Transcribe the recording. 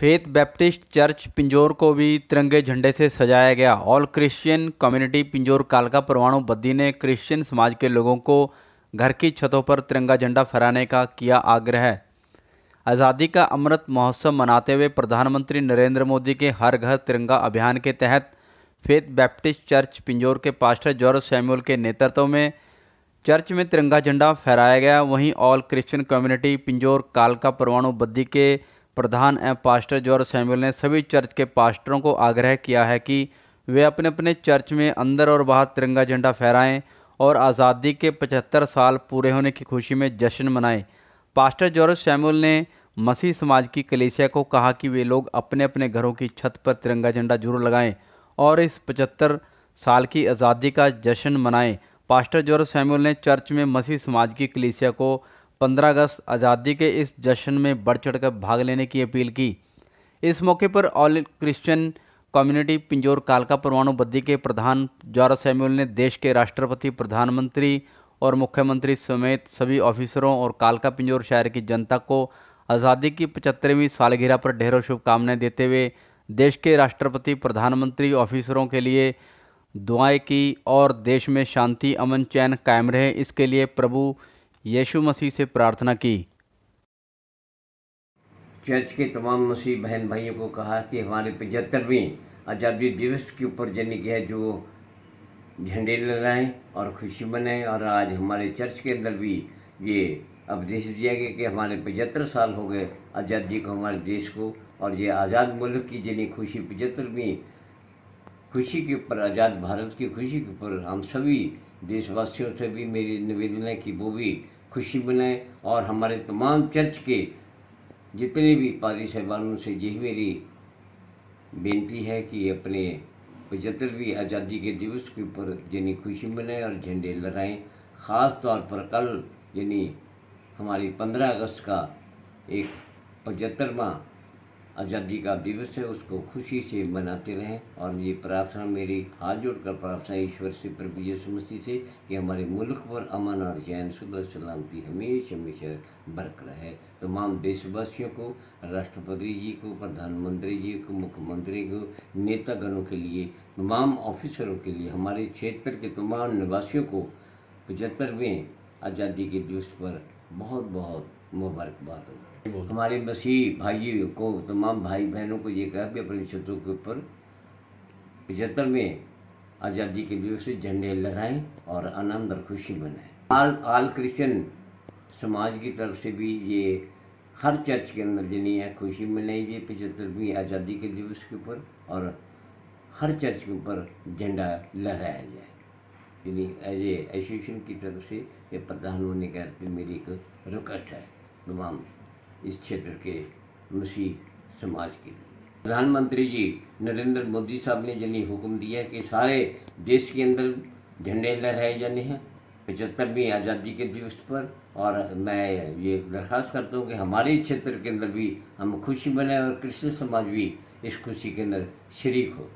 faith Baptist church पिंजोर को भी तिरंगे झंडे से सजाया गया ऑल क्रिश्चियन कम्युनिटी पिंजोर कालका परमाणु बद्दी ने क्रिश्चियन समाज के लोगों को घर की छतों पर तिरंगा झंडा फहराने का किया आग्रह आज़ादी का अमृत महोत्सव मनाते हुए प्रधानमंत्री नरेंद्र मोदी के हर घर तिरंगा अभियान के तहत फेथ बैप्टिस्ट चर्च पिंजोर के पास्टर जॉर्ज सैम्यूल के नेतृत्व में चर्च में तिरंगा झंडा फहराया गया वहीं ऑल क्रिश्चियन कम्युनिटी पिंजोर कालका परमाणु बद्दी के प्रधान एवं पास्टर जॉर्ज सैमुअल ने सभी चर्च के पास्टरों को आग्रह किया है कि वे अपने अपने चर्च में अंदर और बाहर तिरंगा झंडा फहराएं और आज़ादी के 75 साल पूरे होने की खुशी में जश्न मनाएं पास्टर जॉर्ज सैमुअल ने मसीह समाज की कलेसिया को कहा कि वे लोग अपने अपने घरों की छत पर तिरंगा झंडा जरूर लगाएं और इस 75 साल की आज़ादी का जश्न मनाएं पास्टर जॉर्ज सैमुअल ने चर्च में मसीह समाज की कलेसिया को 15 अगस्त आज़ादी के इस जश्न में बढ़ चढ़कर भाग लेने की अपील की इस मौके पर ऑल क्रिश्चियन कम्युनिटी पिंजोर कालका परमाणु बद्दी के प्रधान जॉर्ज सैम्यूल ने देश के राष्ट्रपति प्रधानमंत्री और मुख्यमंत्री समेत सभी ऑफिसरों और कालका पिंजोर शहर की जनता को आज़ादी की पचहत्तरवीं सालगिरह पर ढेरों शुभकामनाएं देते हुए देश के राष्ट्रपति प्रधानमंत्री ऑफिसरों के लिए दुआएं की और देश में शांति अमन चैन कायम रहे इसके लिए प्रभु यीशु मसीह से प्रार्थना की चर्च के तमाम मसीह बहन भाइयों को कहा कि हमारे पचहत्तरवीं आज़ादी दिवस के ऊपर जनिक है जो झंडे लगाएं और खुशी मनाएं और आज हमारे चर्च के अंदर भी ये अवदेश दिया गया कि हमारे पचहत्तर साल हो गए आज़ादी को हमारे देश को और ये आज़ाद मुल्क की जिन्हें खुशी पचहत्तरवीं खुशी के ऊपर आज़ाद भारत की खुशी के ऊपर हम सभी देशवासियों से भी मेरी निवेदन है कि वो भी खुशी बनाएं और हमारे तमाम चर्च के जितने भी पारी साहबानों से यही मेरी बेनती है कि अपने पचहत्तरवीं आज़ादी के दिवस के ऊपर यानी खुशी मनाएं और झंडे लड़ाएं ख़ास तौर पर कल यानी हमारी पंद्रह अगस्त का एक पचहत्तरवा आज़ादी का दिवस है उसको खुशी से मनाते रहें और ये प्रार्थना मेरी हाथ जोड़कर प्रार्थना ईश्वर से प्रभु यीशु मसीह से कि हमारे मुल्क पर अमन और चैन सुबह सलामती हमेशा हमेशा बरक रहे तमाम देशवासियों को राष्ट्रपति जी को प्रधानमंत्री जी को मुख्यमंत्री को नेतागणों के लिए तमाम ऑफिसरों के लिए हमारे क्षेत्र के तमाम निवासियों को पचहत्तरवें आज़ादी के दिवस पर बहुत बहुत मुबारकबाद हो हमारे मसीह भाइयों को तमाम भाई बहनों को ये कहा कि अपने क्षेत्रों के ऊपर पचहत्तर में आज़ादी के दिवस से झंडे लहराएं और आनंद और खुशी मनाएं आल आल क्रिश्चन समाज की तरफ से भी ये हर चर्च के अंदर जिन्हें है खुशी मनाई गई पचहत्तरवीं आज़ादी के दिवस के ऊपर और हर चर्च के ऊपर झंडा लहराया जाए एज ए एसोसिएशन की तरफ से ये प्रधान होने के अर्थ मेरी एक रिक्वेस्ट है तमाम इस क्षेत्र के मुसी समाज के लिए प्रधानमंत्री जी नरेंद्र मोदी साहब ने जनी हुक्म दिया कि सारे देश के अंदर झंडे लहराए जाने हैं पचहत्तरवीं आज़ादी के दिवस पर और मैं ये दरख्वास्त करता हूँ कि हमारे क्षेत्र के अंदर भी हम खुशी बनाएं और कृष्ण समाज भी इस खुशी के अंदर शरीक हो